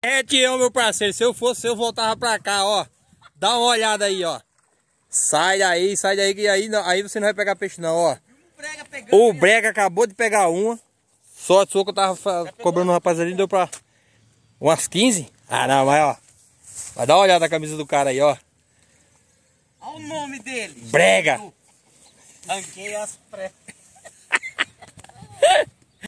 É, Tião, meu parceiro, se eu fosse, eu voltava pra cá, ó. Dá uma olhada aí, ó. Sai daí, sai daí, que aí, aí você não vai pegar peixe não, ó. O Brega acabou de pegar uma. Só sua que eu tava cobrando um rapaz ali, deu pra umas 15. Ah, não, mas ó. Vai dar uma olhada na camisa do cara aí, ó. Olha o nome dele. Brega. Tanquei as pregas.